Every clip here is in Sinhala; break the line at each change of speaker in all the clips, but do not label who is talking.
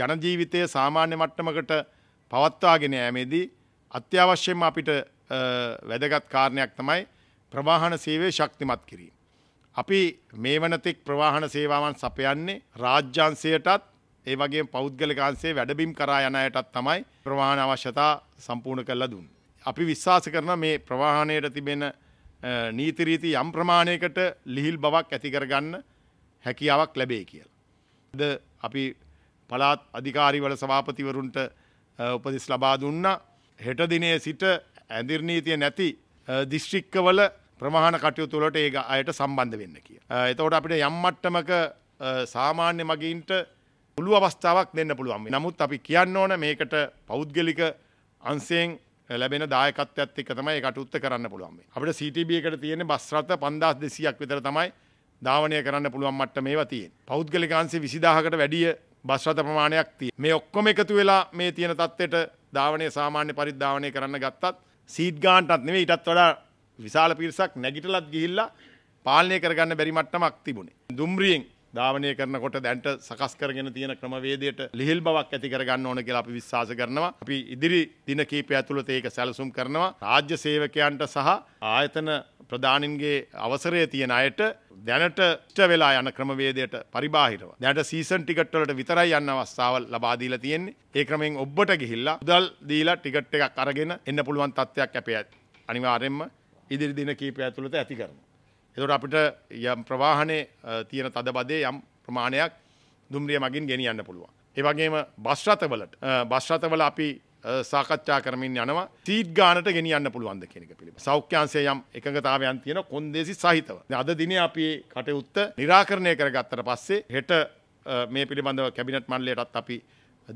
ජනජීවිතය සාමාන්‍ය මට්ටමකට පවත්වාගෙන යෑමේදී අත්‍යවශ්‍යම අපිට වැදගත් කාරණයක් තමයි ප්‍රවාහන සේවය ශක්තිමත් කිරීම. අපි මේ වනතෙක් ප්‍රවාහන සේවාවන් සපයන්නේ රාජ්‍යංශයටත් ඒ වගේ පෞද්ගලකාන්සේ වැඩබිම් කරා යන අයටත් තමයි ප්‍රවාහන අවශ්‍යතා සම්පූර්ණ කරලා දුන්. අපි විශ්වාස කරන මේ ප්‍රවාහණයට තිබෙන නීතිරීති යම් ප්‍රමාණයකට ලිහිල් බවක් ඇතිකරගන්න හැකියාවක් ලැබේ කියලා. ද අපි පළාත් අධිකාරිවල සභාපතිවරුන්ට උපදෙස් ලබා දුන්නා. හෙට දිනේ සිට ඇඳිර්නීතිය නැති දිශ්‍රික්කවල ප්‍රමාණ කටයුතු වලට ඒ අයට සම්බන්ධ වෙන්න කිය. එතකොට අපිට යම් මට්ටමක සාමාන්‍ය මගීන්ට පුළු අවස්ථාවක් දෙන්න පුළුවන්. නමුත් අපි කියන්න ඕන මේකට පෞද්ගලික අංශයෙන් ලැබෙන දායකත්වයත් එක්ක තමයි ඒ කටයුත්ත කරන්න පුළුවන්. අපිට CTB එකට තියෙන බස් රථ 5200ක් විතර තමයි ධාවනය කරන්න පුළුවන් මට්ටමේවා තියෙන්නේ. පෞද්ගලික අංශේ 20000කට වැඩිය බස්රත ප්‍රමාණයක් තිය මේ ඔක්කොම එකතු වෙලා මේ තියෙන තත්ත්වයට ධාවනය සාමාන්‍ය පරිද්ධාවනය කරන්න ගත්තත් සීඩ් ගාන්ටත් නෙවෙයි ඊටත් වඩා විශාල පිරිසක් නැගිටලත් ගිහිල්ලා පාලනය කරගන්න බැරි මට්ටමක් තිබුණේ. දුම්රියෙන් ධාවනය කරනකොට දැන්ට සකස් කරගෙන තියෙන ක්‍රමවේදයට ලිහිල් බවක් ඇති කරගන්න ඕන කියලා අපි විශ්වාස කරනවා. අපි ඉදිරි දින කීපය ඇතුළත ඒක සැලසුම් කරනවා. රාජ්‍ය සේවකයන්ට සහ ආයතන ප්‍රධානින්ගේ අවසරය තියෙන අයට දැනට ට වෙලා යන ක්‍රමවේදයට පරිබාහිරව. දැනට සීසන් ටිකට් වලට විතරයි යන්න අවස්ථාවල් ලබා දීලා තියෙන්නේ. ඒ ක්‍රමෙන් ඔබට ගිහිල්ලා උදල් දීලා ටිකට් එකක් අරගෙන එන්න පුළුවන් තත්ත්වයක් අපේ ඇති. අනිවාර්යෙන්ම ඉදිරි දින කීපය ඇතුළත ඇති කරනවා. එතකොට අපිට යම් ප්‍රවාහනයේ තියෙන තදබදේ යම් ප්‍රමාණයක් දුම්රිය මගින් ගෙනියන්න පුළුවන්. ඒ වගේම බස් රථවලට බස් රථවල අපි සාකච්ඡා කරමින් යනවා සීට් ගානට ගෙනියන්න පුළුවන්ද කියන එක පිළිබඳ. සෞඛ්‍යංශයේ යම් එකඟතාවයන් තියෙන කොන්දේසි සහිතව. අද දිනේ අපි කටයුත්ත निराකරණය කරගත්තට පස්සේ හෙට මේ පිළිබඳව කැබිනට් මණ්ඩලයටත් අපි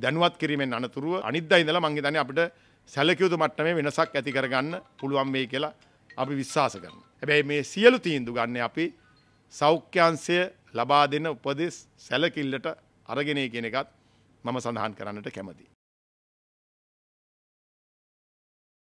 දැනුවත් කිරීමෙන් අනතුරුව අනිද්දා ඉඳලා මං හිතන්නේ අපිට සැලකිය යුතු මට්ටමේ වෙනසක් ඇති කරගන්න පුළුවන් වෙයි කියලා අපි විශ්වාස කරනවා. හැබැයි මේ සියලු තීන්දුව ගන්න අපි සෞඛ්‍යංශය ලබා දෙන උපදෙස් සැලකිල්ලට අරගෙන කියන එකත් මම සඳහන් කරන්නට කැමතියි.